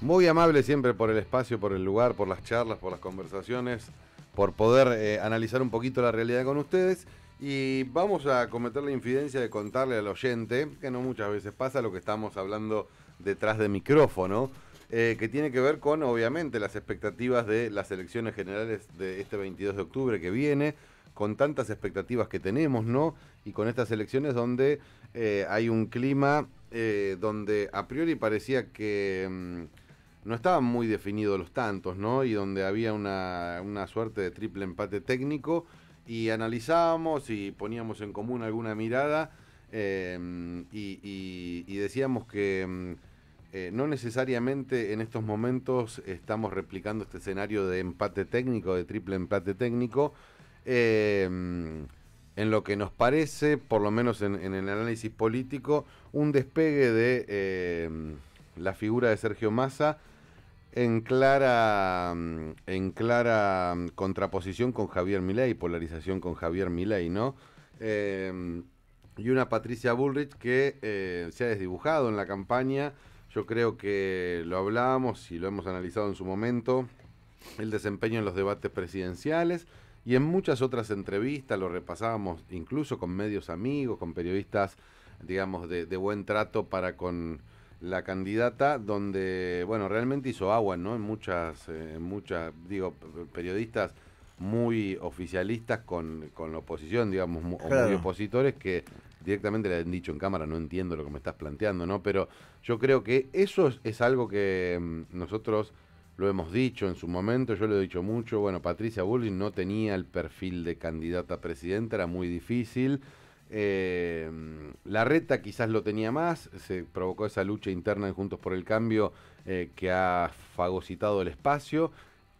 Muy amable siempre por el espacio, por el lugar, por las charlas, por las conversaciones, por poder eh, analizar un poquito la realidad con ustedes. Y vamos a cometer la infidencia de contarle al oyente, que no muchas veces pasa lo que estamos hablando detrás de micrófono, eh, que tiene que ver con, obviamente, las expectativas de las elecciones generales de este 22 de octubre que viene, con tantas expectativas que tenemos, ¿no? Y con estas elecciones donde eh, hay un clima eh, donde a priori parecía que mm, no estaban muy definidos los tantos, ¿no? Y donde había una, suerte de triple empate técnico y analizábamos y poníamos en común alguna mirada em, y, decíamos que mm, eh, no necesariamente en estos momentos estamos replicando este escenario de empate técnico, de triple empate técnico. Em, en lo que nos parece, por lo menos en, el análisis político, un despegue de em, la figura de Sergio Massa en clara, em, en clara em, contraposición con Javier Milei, polarización con Javier Milei, ¿no? y una Patricia Bullrich que eh, se ha desdibujado en la campaña. Yo creo que lo hablábamos y lo hemos analizado en su momento, el desempeño en los debates presidenciales y en muchas otras entrevistas, lo repasábamos incluso con medios amigos, con periodistas, digamos, de, buen trato para con la candidata, donde, bueno, realmente hizo agua, ¿no? En muchas, eh, muchas, digo, periodistas muy oficialistas con, con la oposición, digamos, muy, o opositores que directamente le han dicho en cámara, no entiendo lo que me estás planteando, ¿no? Pero yo creo que eso es algo que mm, nosotros lo hemos dicho en su momento, yo lo he dicho mucho, bueno, Patricia Bullrich no tenía el perfil de candidata a presidenta, era muy difícil. Eh, la reta quizás lo tenía más, se provocó esa lucha interna de Juntos por el Cambio eh, que ha fagocitado el espacio.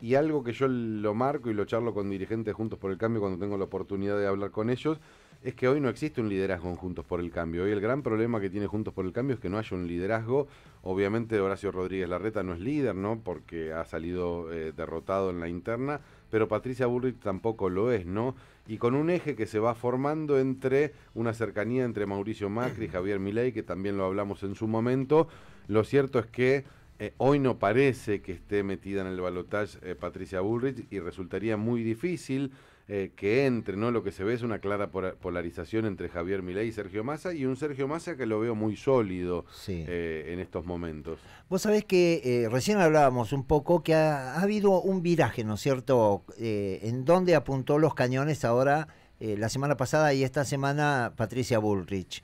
Y algo que yo lo marco y lo charlo con dirigentes de Juntos por el Cambio cuando tengo la oportunidad de hablar con ellos, es que hoy no existe un liderazgo en Juntos por el Cambio. Hoy el gran problema que tiene Juntos por el Cambio es que no haya un liderazgo. Obviamente Horacio Rodríguez Larreta no es líder, ¿no? Porque ha salido eh, derrotado en la interna, pero Patricia Burrich tampoco lo es, ¿no? Y con un eje que se va formando entre una cercanía entre Mauricio Macri y Javier Milei, que también lo hablamos en su momento, lo cierto es que eh, hoy no parece que esté metida en el balotaje eh, Patricia Bullrich y resultaría muy difícil. Eh, que entre, ¿no? Lo que se ve es una clara polarización entre Javier Milei y Sergio Massa, y un Sergio Massa que lo veo muy sólido eh, en estos momentos. Vos sabés que eh, recién hablábamos un poco que ha, habido un viraje, ¿no es cierto?, en donde apuntó los cañones ahora, la semana pasada y esta semana Patricia Bullrich.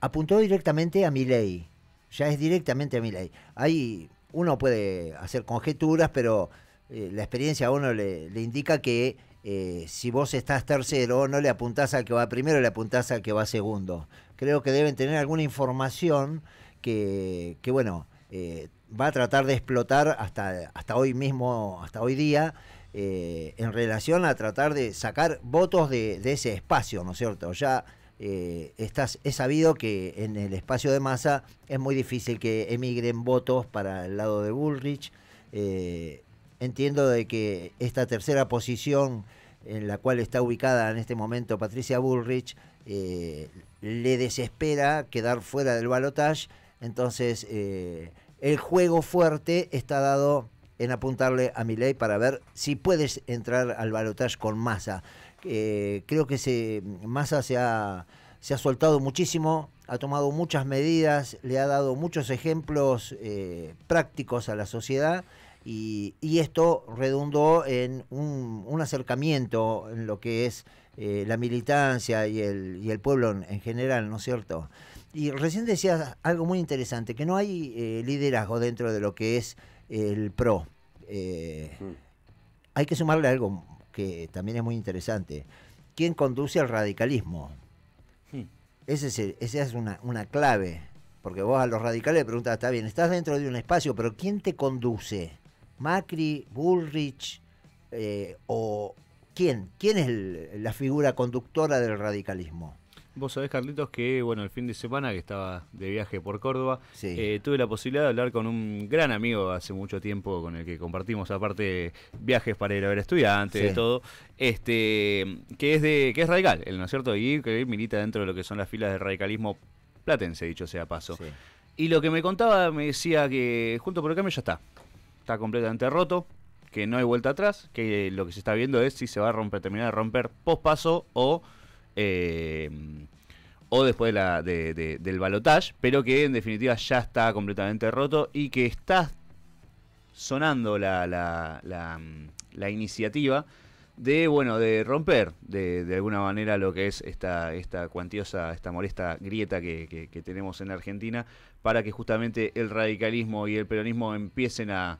apuntó directamente a Milei ya es directamente a Milei. Ahí uno puede hacer conjeturas, pero eh, la experiencia a uno le, indica que eh, si vos estás tercero, no le apuntás al que va primero, le apuntás al que va segundo. Creo que deben tener alguna información que, bueno, eh, va a tratar de explotar hasta, hasta hoy mismo, hasta hoy día, en relación a tratar de sacar votos de, ese espacio, ¿no es cierto? Ya estás, es sabido que en el espacio de masa es muy difícil que emigren votos para el lado de Bullrich. Entiendo de que esta tercera posición en la cual está ubicada en este momento Patricia Bullrich eh, le desespera quedar fuera del balotaje, entonces eh, el juego fuerte está dado en apuntarle a Milei para ver si puedes entrar al balotaje con Massa. Eh, creo que Massa se ha, se ha soltado muchísimo, ha tomado muchas medidas, le ha dado muchos ejemplos prácticos a la sociedad y, esto redundó en un, acercamiento en lo que es eh, la militancia y el, pueblo en, general, ¿no es cierto? Y recién decías algo muy interesante, que no hay eh, liderazgo dentro de lo que es el PRO. Eh, mm. Hay que sumarle algo que también es muy interesante. ¿Quién conduce al radicalismo? Mm. Ese es esa es una, una clave. Porque vos a los radicales le preguntas, está bien, estás dentro de un espacio, pero ¿quién te conduce? Macri, Bullrich eh, o quién? ¿Quién es la figura conductora del radicalismo? Vos sabés, Carlitos, que bueno, el fin de semana que estaba de viaje por Córdoba, eh, tuve la posibilidad de hablar con un gran amigo hace mucho tiempo, con el que compartimos aparte viajes para ir a ver estudiantes y todo, este, que es de, que es radical, ¿no es cierto? Y que milita dentro de lo que son las filas del radicalismo platense, dicho sea paso. Y lo que me contaba me decía que junto por el cambio ya está está completamente roto, que no hay vuelta atrás, que lo que se está viendo es si se va a romper, terminar de romper pospaso o, eh, o después la, del balotage, pero que en definitiva ya está completamente roto y que está sonando la, la, la, iniciativa de bueno de romper de, alguna manera lo que es esta esta cuantiosa esta molesta grieta que, que tenemos en la Argentina para que justamente el radicalismo y el peronismo empiecen a,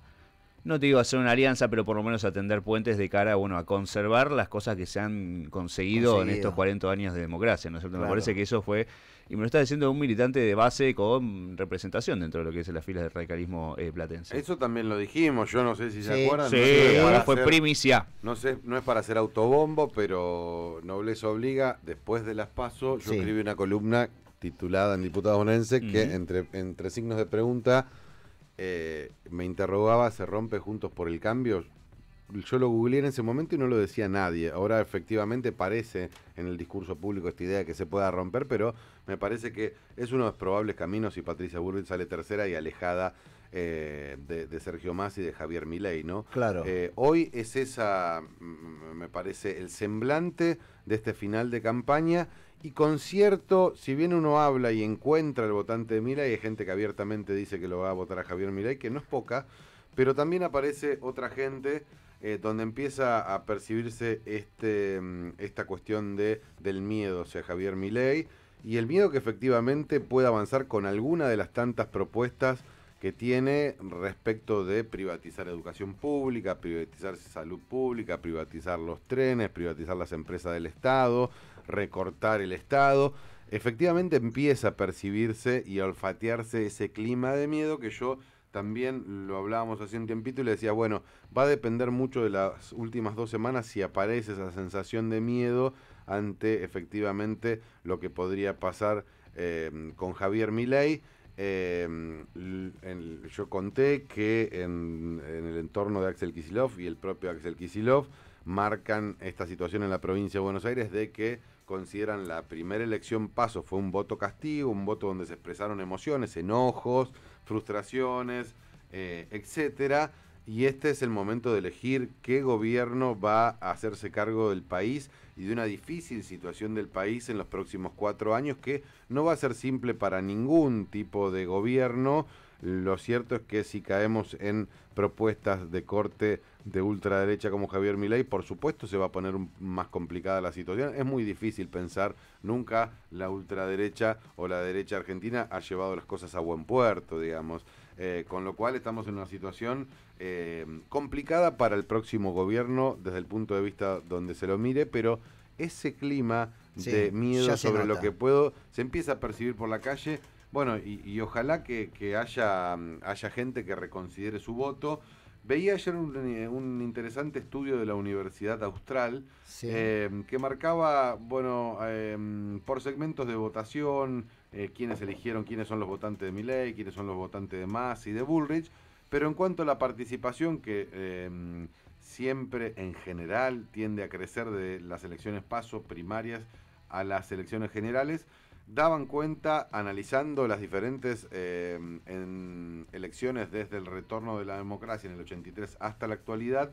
no te digo hacer una alianza, pero por lo menos atender puentes de cara bueno, a conservar las cosas que se han conseguido, en estos 40 años de democracia, ¿no cierto? Me parece que eso fue, y me lo está diciendo un militante de base con representación dentro de lo que es las filas del radicalismo eh, platense. Eso también lo dijimos, yo no sé si se acuerdan. Sí, fue primicia. No sé, no es para hacer autobombo, pero Nobleza Obliga, después de las PASO, yo escribí una columna titulada en Diputado Bonense, que entre, entre signos de pregunta eh, me interrogaba, ¿se rompe Juntos por el Cambio? Yo lo googleé en ese momento y no lo decía nadie. Ahora efectivamente parece en el discurso público esta idea de que se pueda romper, pero me parece que es uno de los probables caminos si Patricia Bullrich sale tercera y alejada eh, de, Sergio Más y de Javier Milei, ¿no? Claro. Eh, hoy es esa, mm, me parece, el semblante de este final de campaña y con cierto, si bien uno habla y encuentra el votante de Milay, hay gente que abiertamente dice que lo va a votar a Javier Milay, que no es poca, pero también aparece otra gente eh, donde empieza a percibirse este, mm, esta cuestión de, del miedo o sea, Javier Milei y el miedo que efectivamente pueda avanzar con alguna de las tantas propuestas que tiene respecto de privatizar educación pública, privatizar salud pública, privatizar los trenes, privatizar las empresas del Estado, recortar el Estado. Efectivamente empieza a percibirse y a olfatearse ese clima de miedo que yo también lo hablábamos hace un tiempito y le decía, bueno, va a depender mucho de las últimas dos semanas si aparece esa sensación de miedo ante efectivamente lo que podría pasar em, con Javier Milei. Em, yo conté que en, en, el entorno de Axel Kisilov y el propio Axel Kisilov marcan esta situación en la provincia de Buenos Aires de que consideran la primera elección paso fue un voto castigo, un voto donde se expresaron emociones, enojos, frustraciones, etc. Eh, etcétera. Y este es el momento de elegir qué gobierno va a hacerse cargo del país y de una difícil situación del país en los próximos cuatro años que no va a ser simple para ningún tipo de gobierno. Lo cierto es que si caemos en propuestas de corte de ultraderecha como Javier Milei, por supuesto se va a poner más complicada la situación. Es muy difícil pensar, nunca la ultraderecha o la derecha argentina ha llevado las cosas a buen puerto, digamos. Eh, con lo cual estamos en una situación eh, complicada para el próximo gobierno desde el punto de vista donde se lo mire, pero ese clima de miedo sobre lo que puedo se empieza a percibir por la calle bueno, y, ojalá que, mm, haya, gente que reconsidere su voto. Veía ayer un, eh, interesante estudio de la Universidad Austral em, que marcaba, bueno, em, por segmentos de votación, eh, quiénes eligieron, quiénes son los votantes de Milley, quiénes son los votantes de Mas y de Bullrich, pero en cuanto a la participación que em, siempre en general tiende a crecer de las elecciones paso primarias a las elecciones generales, daban cuenta, analizando las diferentes em, en elecciones desde el retorno de la democracia en el 83 hasta la actualidad,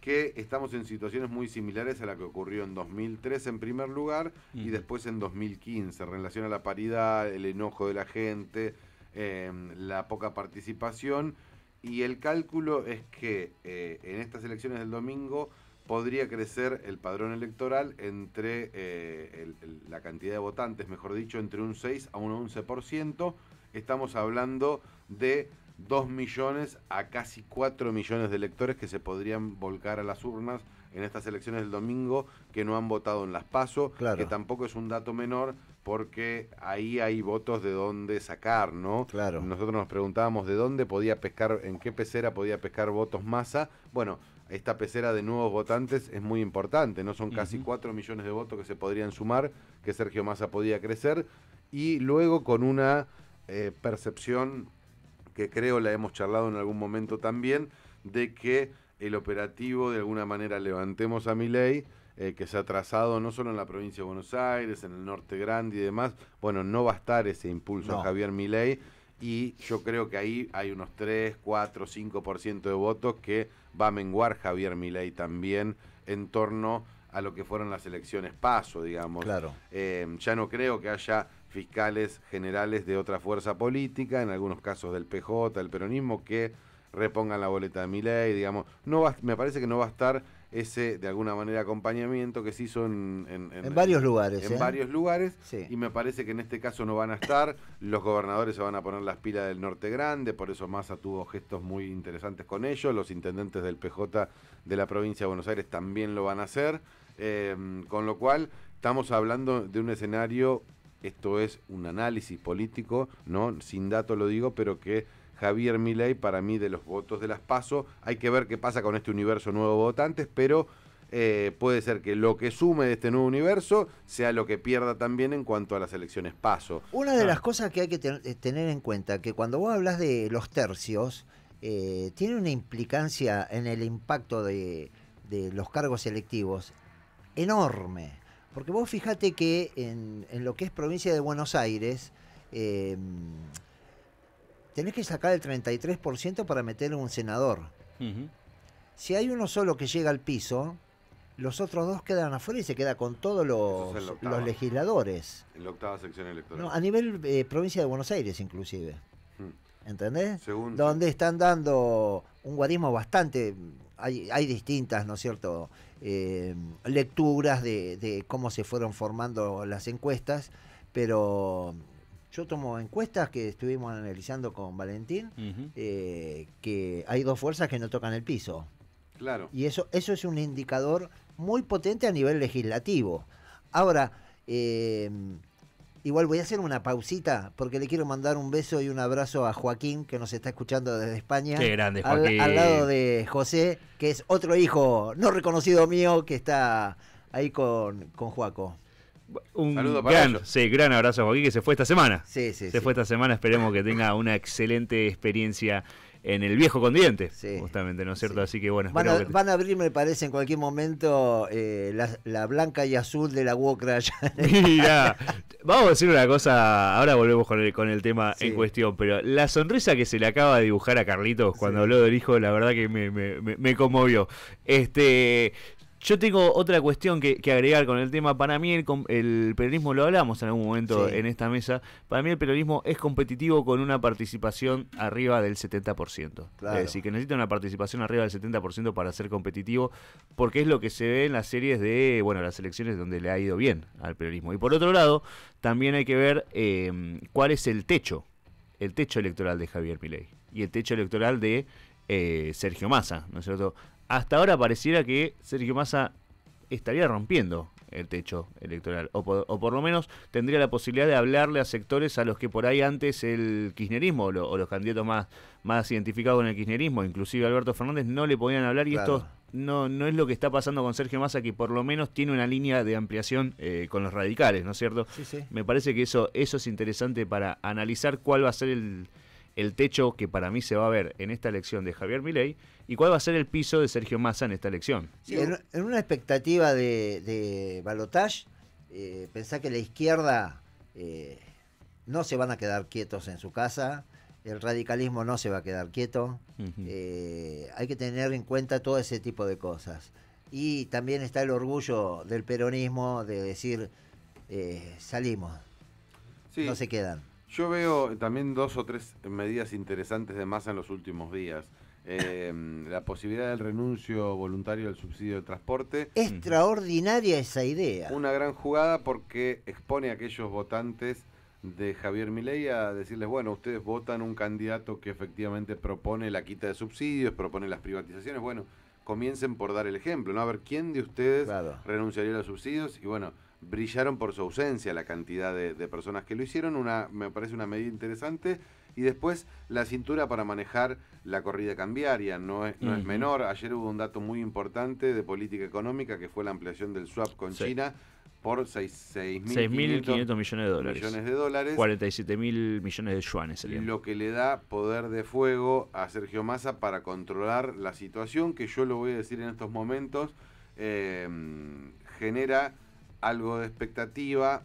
que estamos en situaciones muy similares a la que ocurrió en 2003 en primer lugar y después en 2015, en relación a la paridad, el enojo de la gente, em, la poca participación. Y el cálculo es que eh, en estas elecciones del domingo podría crecer el padrón electoral entre eh, la cantidad de votantes, mejor dicho, entre un 6 a un 11%. Estamos hablando de 2 millones a casi 4 millones de electores que se podrían volcar a las urnas en estas elecciones del domingo que no han votado en las PASO, que tampoco es un dato menor porque ahí hay votos de dónde sacar, ¿no? Claro. Nosotros nos preguntábamos de dónde podía pescar, en qué pecera podía pescar votos masa. Bueno, esta pecera de nuevos votantes es muy importante, ¿no? Son casi 4 millones de votos que se podrían sumar, que Sergio Massa podía crecer, y luego con una eh, percepción que creo la hemos charlado en algún momento también, de que el operativo de alguna manera levantemos a Milei, eh, que se ha trazado no solo en la provincia de Buenos Aires, en el norte grande y demás, bueno, no va a estar ese impulso a Javier Milei y yo creo que ahí hay unos 3, 4, 5% de votos que va a menguar Javier Milei también en torno a lo que fueron las elecciones paso, digamos. Claro. Eh, ya no creo que haya fiscales generales de otra fuerza política, en algunos casos del PJ, del peronismo, que repongan la boleta de mi ley, digamos. No me parece que no va a estar ese, de alguna manera, acompañamiento que se hizo en... varios lugares. En ¿eh? varios lugares. Y me parece que en este caso no van a estar. Los gobernadores se van a poner las pilas del Norte Grande, por eso Massa tuvo gestos muy interesantes con ellos. Los intendentes del PJ de la provincia de Buenos Aires también lo van a hacer. Em, con lo cual, estamos hablando de un escenario... Esto es un análisis político, ¿no? Sin dato lo digo, pero que Javier Milei para mí de los votos de las PASO. Hay que ver qué pasa con este universo nuevo votantes, pero eh, puede ser que lo que sume de este nuevo universo sea lo que pierda también en cuanto a las elecciones PASO. Una de ah. las cosas que hay que eh, tener en cuenta, que cuando vos hablas de los tercios, eh, tiene una implicancia en el impacto de, los cargos electivos enorme. Porque vos fíjate que en, lo que es provincia de Buenos Aires, tenés que sacar el 33% para meter un senador. Si hay uno solo que llega al piso, los otros dos quedan afuera y se queda con todos los, legisladores. En la octava sección electoral. a nivel eh, provincia de Buenos Aires inclusive. Hmm. ¿Entendés? Donde están dando un guarismo bastante... Hay, distintas, ¿no es cierto?, eh, lecturas de cómo se fueron formando las encuestas, pero yo tomo encuestas que estuvimos analizando con Valentín, eh, que hay dos fuerzas que no tocan el piso. Claro. Y eso, eso es un indicador muy potente a nivel legislativo. Ahora, eh, igual voy a hacer una pausita porque le quiero mandar un beso y un abrazo a Joaquín que nos está escuchando desde España. Qué grande, Joaquín. Al, lado de José, que es otro hijo no reconocido mío que está ahí con, con Joaco. Un gran, abrazo a Joaquín que se fue esta semana. Se fue esta semana, esperemos que tenga una excelente experiencia en el viejo condiente justamente, ¿no es cierto? Así que bueno. Van a, abrir, me parece, en cualquier momento eh, la, blanca y azul de la Wokra. Mira, vamos a decir una cosa, ahora volvemos con el, tema en cuestión, pero la sonrisa que se le acaba de dibujar a Carlitos cuando habló del hijo, la verdad que me conmovió. Este, yo tengo otra cuestión que, agregar con el tema. Para mí el, el periodismo, lo hablamos en algún momento en esta mesa, para mí el periodismo es competitivo con una participación arriba del 70%. Es decir, que necesita una participación arriba del 70% para ser competitivo, porque es lo que se ve en las series de, bueno, las elecciones donde le ha ido bien al periodismo. Y por otro lado, también hay que ver em, cuál es el techo, el techo electoral de Javier Milei y el techo electoral de eh, Sergio Massa, ¿no es cierto? hasta ahora pareciera que Sergio Massa estaría rompiendo el techo electoral, o por, lo menos tendría la posibilidad de hablarle a sectores a los que por ahí antes el kirchnerismo o, los candidatos más, más identificados con el kirchnerismo, inclusive Alberto Fernández, no le podían hablar y esto no, no es lo que está pasando con Sergio Massa, que por lo menos tiene una línea de ampliación eh, con los radicales, ¿no es cierto? Me parece que eso, eso es interesante para analizar cuál va a ser el, el techo que para mí se va a ver en esta elección de Javier Milei y cuál va a ser el piso de Sergio Massa en esta elección. en, una expectativa de, de balotage, eh, pensá que la izquierda eh, no se van a quedar quietos en su casa, el radicalismo no se va a quedar quieto, eh, hay que tener en cuenta todo ese tipo de cosas. Y también está el orgullo del peronismo de decir, salimos, no se quedan. Yo veo también dos o tres medidas interesantes de masa en los últimos días. Eh, la posibilidad del renuncio voluntario del subsidio de transporte. Extraordinaria esa idea. Una gran jugada porque expone a aquellos votantes de Javier Milei a decirles, bueno, ustedes votan un candidato que efectivamente propone la quita de subsidios, propone las privatizaciones, bueno, comiencen por dar el ejemplo, ¿no? A ver, ¿quién de ustedes renunciaría a los subsidios? Y bueno, brillaron por su ausencia la cantidad de, personas que lo hicieron. Una, me parece una medida interesante. Y después la cintura para manejar la corrida cambiaria no es, no es menor. Ayer hubo un dato muy importante de política económica que fue la ampliación del swap con China por 6.500 millones de dólares. Millones de dólares 47.000 millones de yuanes. Lo que le da poder de fuego a Sergio Massa para controlar la situación que yo lo voy a decir en estos momentos. Eh, genera algo de expectativa,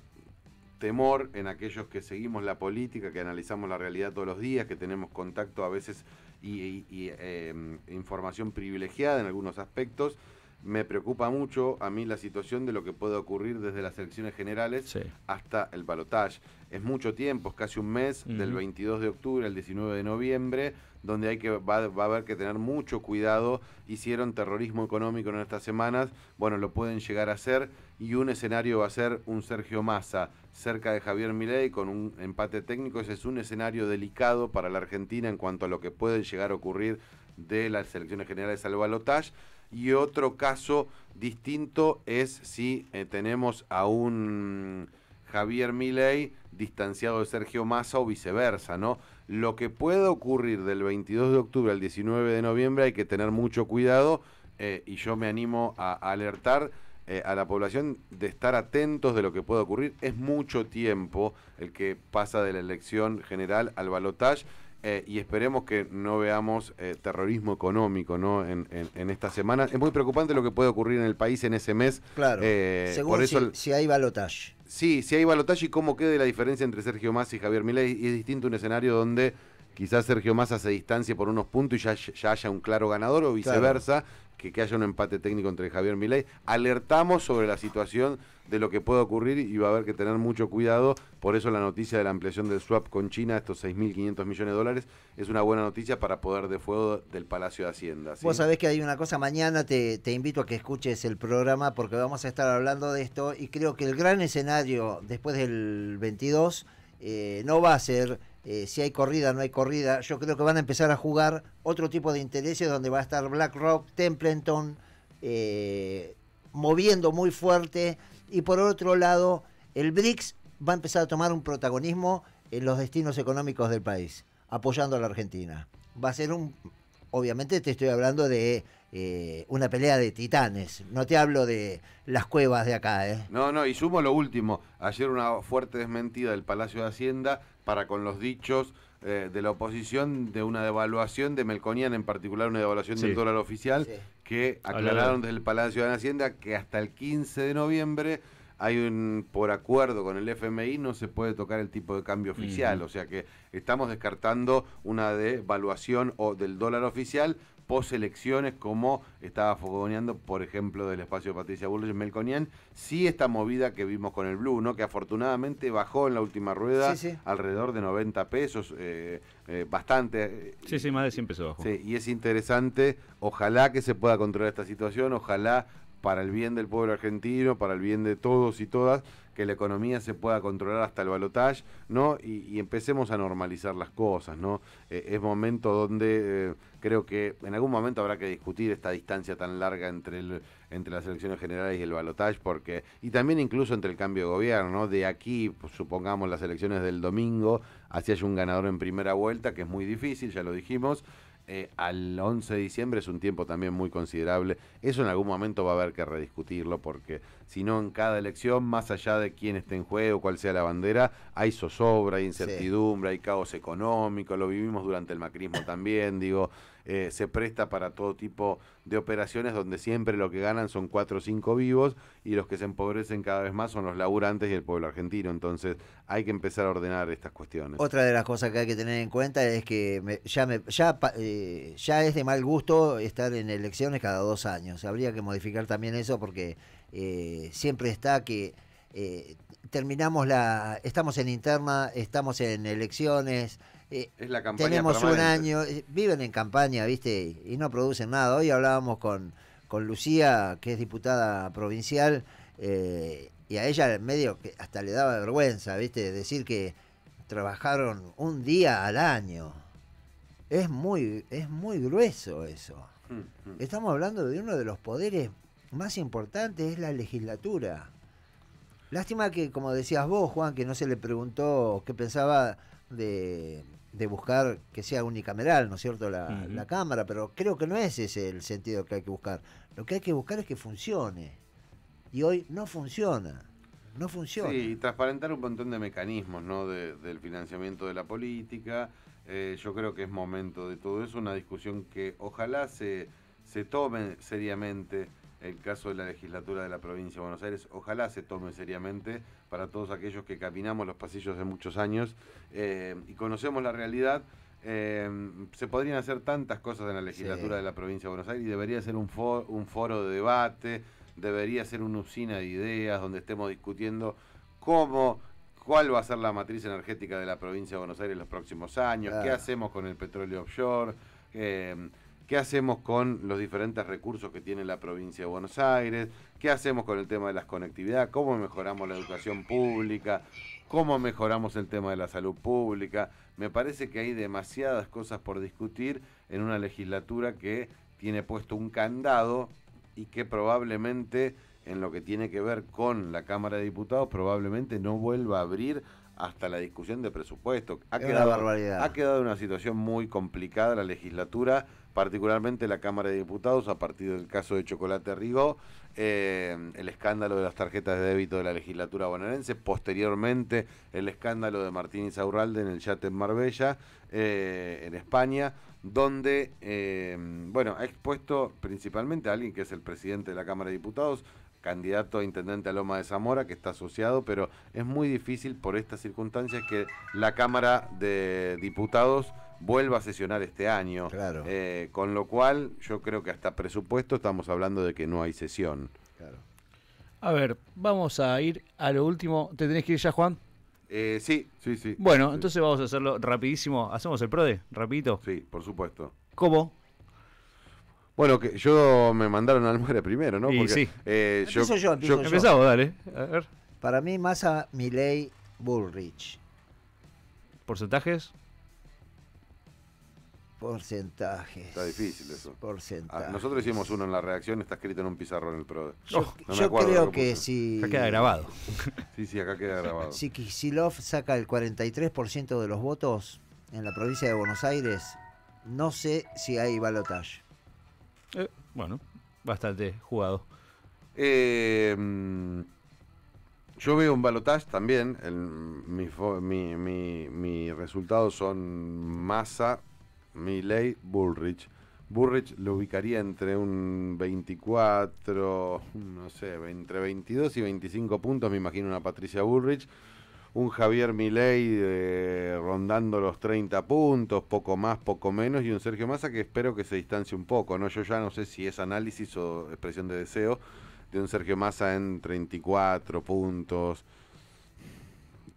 temor en aquellos que seguimos la política, que analizamos la realidad todos los días, que tenemos contacto a veces y, em, información privilegiada en algunos aspectos. Me preocupa mucho a mí la situación de lo que puede ocurrir desde las elecciones generales hasta el balotaje. Es mucho tiempo, es casi un mes, del 22 de octubre al 19 de noviembre donde hay que, va, a haber que tener mucho cuidado. Hicieron terrorismo económico en estas semanas, bueno, lo pueden llegar a hacer. Y un escenario va a ser un Sergio Massa cerca de Javier Milei con un empate técnico. Ese es un escenario delicado para la Argentina en cuanto a lo que puede llegar a ocurrir de las elecciones generales al balotaje. Y otro caso distinto es si eh, tenemos a un Javier Milei distanciado de Sergio Massa o viceversa, ¿no? Lo que puede ocurrir del 22 de octubre al 19 de noviembre hay que tener mucho cuidado eh, y yo me animo a alertar eh, a la población de estar atentos de lo que puede ocurrir. Es mucho tiempo el que pasa de la elección general al balotaje. Eh, y esperemos que no veamos terrorismo económico ¿no? En, esta semana. Es muy preocupante lo que puede ocurrir en el país en ese mes. Claro, por eso si, si, hay balotaje. Sí, si hay balotaje, ¿cómo queda la diferencia entre Sergio Massa y Javier Milei? es distinto un escenario donde quizás Sergio Massa se distancie por unos puntos y ya, haya un claro ganador o viceversa, que, haya un empate técnico entre Javier Milei. Alertamos sobre la situación de lo que puede ocurrir y va a haber que tener mucho cuidado. Por eso la noticia de la ampliación del swap con China, estos 6.500 millones de dólares, es una buena noticia para poder de fuego del Palacio de Hacienda. Vos sabés que hay una cosa, mañana te, invito a que escuches el programa porque vamos a estar hablando de esto y creo que el gran escenario después del 22 eh, no va a ser eh, si hay corrida, no hay corrida. Yo creo que van a empezar a jugar otro tipo de intereses donde va a estar BlackRock, Templeton, eh, moviendo muy fuerte. Y por otro lado, el BRICS va a empezar a tomar un protagonismo en los destinos económicos del país, apoyando a la Argentina. Va a ser un obviamente te estoy hablando de eh, una pelea de titanes, no te hablo de las cuevas de acá. ¿eh? No, no, y sumo lo último, ayer una fuerte desmentida del Palacio de Hacienda para con los dichos eh, de la oposición de una devaluación de Melconian, en particular una devaluación del dólar oficial, que aclararon desde el Palacio de Hacienda que hasta el 15 de noviembre hay un por acuerdo con el FMI no se puede tocar el tipo de cambio oficial, o sea que estamos descartando una devaluación o del dólar oficial pos elecciones como estaba fogoneando por ejemplo del espacio de Patricia Bullrich Melconian, sí esta movida que vimos con el Blue, ¿no? que afortunadamente bajó en la última rueda alrededor de 90 pesos, eh, eh, bastante. Eh, sí, sí, más de 100 pesos Sí, y es interesante, ojalá que se pueda controlar esta situación, ojalá para el bien del pueblo argentino, para el bien de todos y todas, que la economía se pueda controlar hasta el balotaje, ¿no? Y, empecemos a normalizar las cosas, ¿no? Eh, es momento donde eh, creo que en algún momento habrá que discutir esta distancia tan larga entre, el, entre las elecciones generales y el balotaje, porque, y también incluso entre el cambio de gobierno, ¿no? De aquí, pues, supongamos las elecciones del domingo, así hay un ganador en primera vuelta, que es muy difícil, ya lo dijimos, eh, al 11 de diciembre es un tiempo también muy considerable. Eso en algún momento va a haber que rediscutirlo porque sino en cada elección, más allá de quién esté en juego, cuál sea la bandera, hay zozobra, hay incertidumbre, hay caos económico, lo vivimos durante el macrismo también, digo, eh, se presta para todo tipo de operaciones donde siempre lo que ganan son cuatro o cinco vivos y los que se empobrecen cada vez más son los laburantes y el pueblo argentino, entonces hay que empezar a ordenar estas cuestiones. Otra de las cosas que hay que tener en cuenta es que ya, ya, eh, ya es de mal gusto estar en elecciones cada dos años, habría que modificar también eso porque eh, siempre está que eh, terminamos la, estamos en interna, estamos en elecciones, eh, tenemos un año, viven en campaña, viste, y no producen nada. Hoy hablábamos con, con Lucía, que es diputada provincial, y a ella medio que hasta le daba vergüenza, viste, decir que trabajaron un día al año. Es muy, es muy grueso eso. Mm, mm. Estamos hablando de uno de los poderes más importante es la legislatura. Lástima que, como decías vos, Juan, que no se le preguntó qué pensaba de, buscar que sea unicameral, ¿no es cierto?, la, Cámara, pero creo que no es ese el sentido que hay que buscar. Lo que hay que buscar es que funcione. Y hoy no funciona. No funciona. Sí, y transparentar un montón de mecanismos, ¿no?, del financiamiento de la política. Eh, yo creo que es momento de todo eso, una discusión que ojalá se, se tome seriamente el caso de la legislatura de la provincia de Buenos Aires. Ojalá se tome seriamente para todos aquellos que caminamos los pasillos de muchos años eh, y conocemos la realidad. Eh, se podrían hacer tantas cosas en la legislatura de la provincia de Buenos Aires y debería ser un, un foro de debate, debería ser una usina de ideas donde estemos discutiendo cómo cuál va a ser la matriz energética de la provincia de Buenos Aires en los próximos años, qué hacemos con el petróleo offshore, eh, qué hacemos con los diferentes recursos que tiene la provincia de Buenos Aires, qué hacemos con el tema de las conectividades, cómo mejoramos la educación pública, cómo mejoramos el tema de la salud pública. Me parece que hay demasiadas cosas por discutir en una legislatura que tiene puesto un candado y que probablemente en lo que tiene que ver con la Cámara de Diputados probablemente no vuelva a abrir hasta la discusión de presupuesto. Ha, quedado, barbaridad. ha quedado una situación muy complicada la legislatura particularmente la Cámara de Diputados a partir del caso de Chocolate Rigo, eh, el escándalo de las tarjetas de débito de la legislatura bonaerense, posteriormente el escándalo de Martín Izaurralde en el yate Marbella, eh, en España, donde, eh, bueno, ha expuesto principalmente a alguien que es el presidente de la Cámara de Diputados, candidato a intendente a Loma de Zamora, que está asociado, pero es muy difícil por estas circunstancias que la Cámara de Diputados vuelva a sesionar este año. Claro. Eh, con lo cual, yo creo que hasta presupuesto estamos hablando de que no hay sesión. Claro. A ver, vamos a ir a lo último. ¿Te tenés que ir ya, Juan? Eh, sí, sí, sí. Bueno, entonces vamos a hacerlo rapidísimo. ¿Hacemos el PRODE? Rapidito. Sí, por supuesto. ¿Cómo? Bueno, que yo me mandaron al muere primero, ¿no? sí. Eh, yo, yo, yo, Empezamos, dale. A ver. Para mí, masa Miley, Bullrich. ¿Porcentajes? Porcentajes. Está difícil eso. Ah, porcentajes. nosotros hicimos uno en la reacción, está escrito en un pizarro en el PRO. Yo, creo que si. Acá queda grabado. sí, sí, acá queda grabado. Si Kisilov saca el 43% de los votos en la provincia de Buenos Aires, no sé si hay balotaje. Eh, bueno, bastante jugado. Eh, yo veo un balotaje también. mi, mi, resultados son Masa Milley, Bullrich. Bullrich lo ubicaría entre un 24, no sé, entre 22 y 25 puntos, me imagino una Patricia Bullrich Un Javier Milei eh, rondando los 30 puntos, poco más, poco menos, y un Sergio Massa que espero que se distancie un poco, ¿no? Yo ya no sé si es análisis o expresión de deseo de un Sergio Massa en 34 puntos,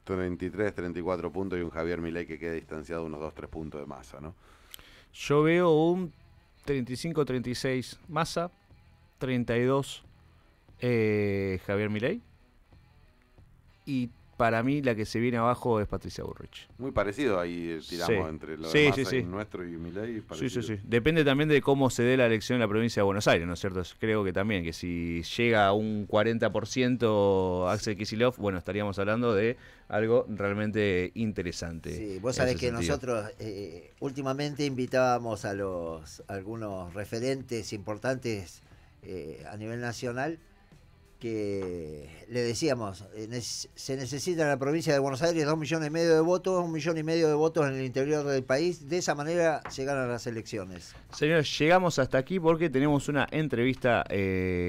33, 34 puntos, y un Javier Milei que quede distanciado unos 2, 3 puntos de Massa, ¿no? Yo veo un 35-36 Massa, 32 eh, Javier Milei y para mí la que se viene abajo es Patricia Burrich. Muy parecido ahí eh, tiramos entre lo sí, nuestro y Milei. Sí, sí, sí. Depende también de cómo se dé la elección en la provincia de Buenos Aires, ¿no es cierto? Creo que también, que si llega a un 40% Axel Kicillof, bueno, estaríamos hablando de algo realmente interesante. Sí, vos sabés que nosotros eh, últimamente invitábamos a los algunos referentes importantes eh, a nivel nacional le decíamos, eh, se necesita en la provincia de Buenos Aires dos millones y medio de votos, un millón y medio de votos en el interior del país, de esa manera se ganan las elecciones. Señores, llegamos hasta aquí porque tenemos una entrevista... Eh,